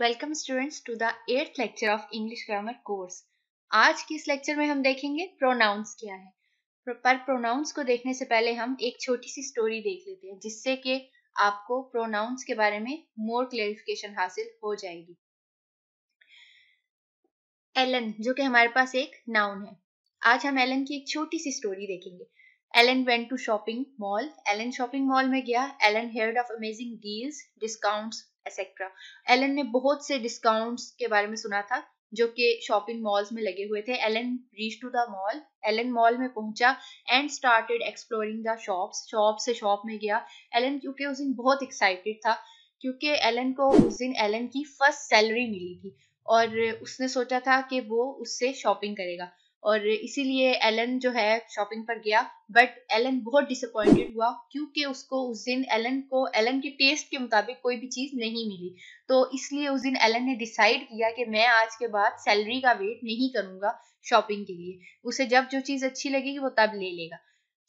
welcome students to the eight lecture of English grammar course आज के इस lecture में हम देखेंगे प्रोनाउंस क्या है पर प्रोनाउंस को देखने से पहले हम एक छोटी सी स्टोरी देख लेते हैं जिससे कि आपको प्रोनाउंस के बारे में मोर क्लेरिफिकेशन हासिल हो जाएगी एलन जो कि हमारे पास एक नाउन है आज हम एलन की एक छोटी सी स्टोरी देखेंगे Alan went to shopping mall Alan shopping mall में गया Alan heard of amazing deals discounts etcetera Alan ने बहुत से डिस्काउंट्स के बारे में सुना था जो कि शॉपिंग मॉल्स में लगे हुए थे Alan reach to the mall Alan mall में पहुंचा and started exploring the shops shop से शॉप में गया एलन क्योंकि उस दिन बहुत एक्साइटेड था क्योंकि एलन को उस दिन एलन की फर्स्ट सैलरी मिली थी और उसने सोचा था कि वो उससे शॉपिंग करेगा और इसीलिए एलन जो है शॉपिंग पर गया बट एलन बहुत डिसअपॉइंटेड हुआ क्योंकि उसको उस दिन एलन को एलन के टेस्ट के मुताबिक कोई भी चीज़ नहीं मिली तो इसलिए उस दिन एलन ने डिसाइड किया कि मैं आज के बाद सैलरी का वेट नहीं करूँगा शॉपिंग के लिए उसे जब जो चीज़ अच्छी लगेगी वो तब ले लेगा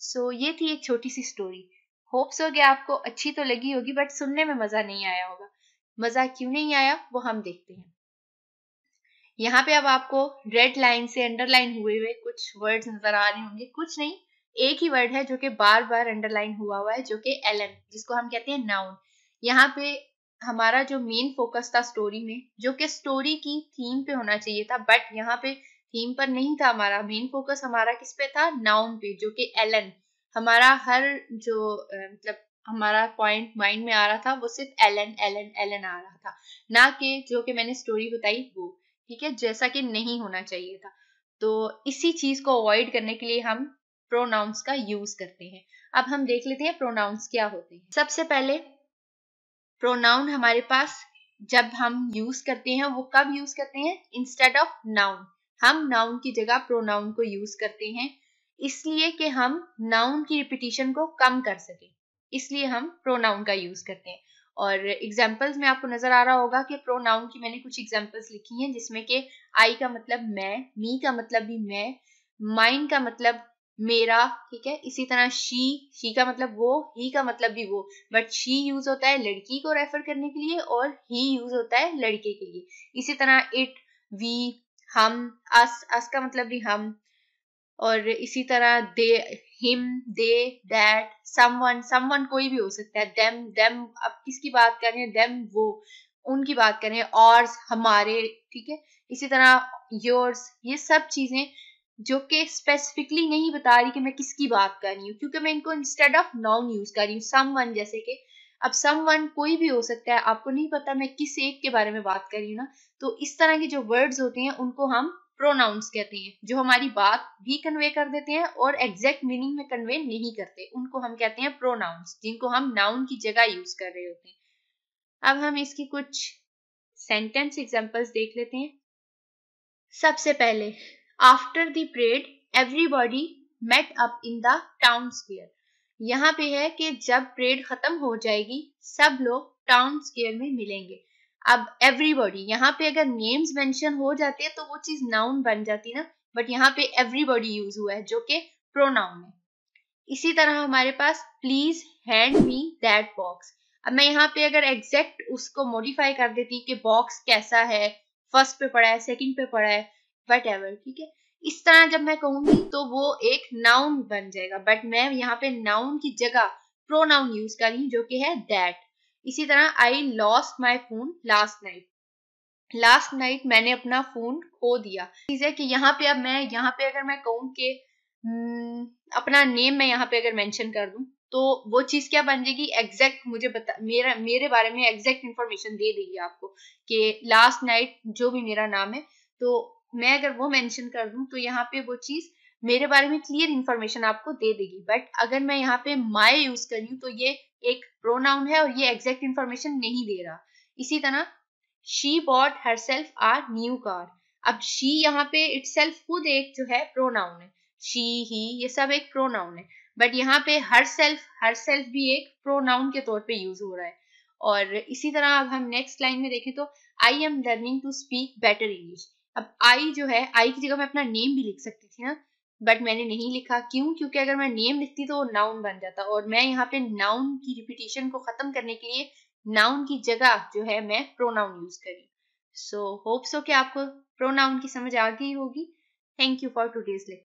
सो so, ये थी एक छोटी सी स्टोरी होप्स हो कि आपको अच्छी तो लगी होगी बट सुनने में मज़ा नहीं आया होगा मज़ा क्यों नहीं आया वो हम देखते हैं यहाँ पे अब आपको रेड लाइन से अंडरलाइन हुए हुए कुछ वर्ड्स नजर आ रहे होंगे कुछ नहीं एक ही वर्ड है जो कि बार बार अंडरलाइन हुआ हुआ है जो कि एलन जिसको हम कहते हैं नाउन यहाँ पे हमारा जो मेन फोकस था स्टोरी में जो कि स्टोरी की थीम पे होना चाहिए था बट यहाँ पे थीम पर नहीं था हमारा मेन फोकस हमारा किस पे था नाउन पे जो कि एलन हमारा हर जो मतलब हमारा पॉइंट माइंड में आ रहा था वो सिर्फ एलन एलन एलन आ रहा था ना कि जो कि मैंने स्टोरी बताई वो ठीक है जैसा कि नहीं होना चाहिए था तो इसी चीज को अवॉइड करने के लिए हम प्रोनाउंस का यूज करते हैं अब हम देख लेते हैं प्रोनाउंस क्या होते हैं सबसे पहले प्रोनाउन हमारे पास जब हम यूज करते हैं वो कब यूज करते हैं इंस्टेड ऑफ नाउन हम नाउन की जगह प्रोनाउन को यूज करते हैं इसलिए कि हम नाउन की रिपीटिशन को कम कर सके इसलिए हम प्रोनाउन का यूज करते हैं और एग्जाम्पल्स में आपको नजर आ रहा होगा कि प्रोनाउन की मैंने कुछ एग्जाम्पल्स लिखी हैं जिसमें कि आई का मतलब मैं मी का मतलब भी मैं माइन का मतलब मेरा ठीक है इसी तरह शी शी का मतलब वो ही का मतलब भी वो बट शी यूज होता है लड़की को रेफर करने के लिए और ही यूज होता है लड़के के लिए इसी तरह इट वी हम अस अस का मतलब भी हम और इसी तरह they him they that someone someone कोई भी हो सकता है देम देम अब किसकी बात कर रहे हैं देम वो उनकी बात करें और हमारे ठीक है इसी तरह योर्स ये सब चीजें जो कि स्पेसिफिकली नहीं बता रही कि मैं किसकी बात कर रही हूँ क्योंकि मैं इनको इंस्टेड ऑफ नाउन यूज कर रही हूँ समवन जैसे कि अब समवन कोई भी हो सकता है आपको नहीं पता मैं किस एक के बारे में बात कर रही हूँ ना तो इस तरह के जो वर्ड्स होते हैं उनको हम प्रोनाउंस कहते हैं जो हमारी बात भी कन्वे कर देते हैं और एग्जैक्ट मीनिंग में कन्वे नहीं करते उनको हम कहते हैं प्रोनाउंस जिनको हम नाउन की जगह यूज कर रहे होते हैं अब हम इसकी कुछ सेंटेंस एग्जाम्पल्स देख लेते हैं सबसे पहले after the everybody met up in the town square यहाँ पे है कि जब परेड खत्म हो जाएगी सब लोग टाउन स्केयर में मिलेंगे अब एवरीबॉडी यहाँ पे अगर नेम्स मेंशन हो जाते हैं तो वो चीज नाउन बन जाती ना बट यहाँ पे एवरीबॉडी यूज हुआ है जो कि प्रोनाउन है इसी तरह हमारे पास please hand me that box अब मैं यहाँ पे अगर एग्जैक्ट उसको मॉडिफाई कर देती कि बॉक्स कैसा है फर्स्ट पे पड़ा है सेकंड पे पड़ा है वट एवर ठीक है इस तरह जब मैं कहूंगी तो वो एक नाउन बन जाएगा बट मैं यहाँ पे नाउन की जगह प्रोनाउन यूज कर रही हूँ जो कि है दैट इसी तरह I lost my phone last night last night मैंने अपना फोन खो दिया चीज है कि यहाँ पे अब मैं यहाँ पे अगर मैं कहूँ कि हम्म, अपना नेम मैं यहाँ पे अगर मेंशन कर दू तो वो चीज क्या बन जाएगी एग्जैक्ट मुझे बता मेरा मेरे बारे में एग्जैक्ट इन्फॉर्मेशन दे देगी आपको कि लास्ट नाइट जो भी मेरा नाम है तो मैं अगर वो मेंशन कर दूं तो यहाँ पे वो चीज मेरे बारे में क्लियर इंफॉर्मेशन आपको दे देगी बट अगर मैं यहाँ पे माई यूज कर रही हूँ तो ये एक प्रोनाउन है और ये एग्जैक्ट इंफॉर्मेशन नहीं दे रहा इसी तरह she bought herself a new car अब शी यहाँ पे इट खुद एक जो है प्रोनाउन है शी ही ये सब एक प्रोनाउन है बट यहाँ पे हर सेल्फ हर सेल्फ भी एक प्रोनाउन के तौर पे यूज हो रहा है और इसी तरह अब हम नेक्स्ट लाइन में देखें तो I am learning to speak better English अब आई जो है आई की जगह मैं अपना नेम भी लिख सकती थी ना बट मैंने नहीं लिखा क्यों क्योंकि अगर मैं नेम लिखती तो नाउन बन जाता और मैं यहाँ पे नाउन की रिपीटेशन को खत्म करने के लिए नाउन की जगह जो है मैं प्रोनाउन यूज करी सो होप्स हो कि आपको प्रोनाउन की समझ आ गई होगी thank you for today's lecture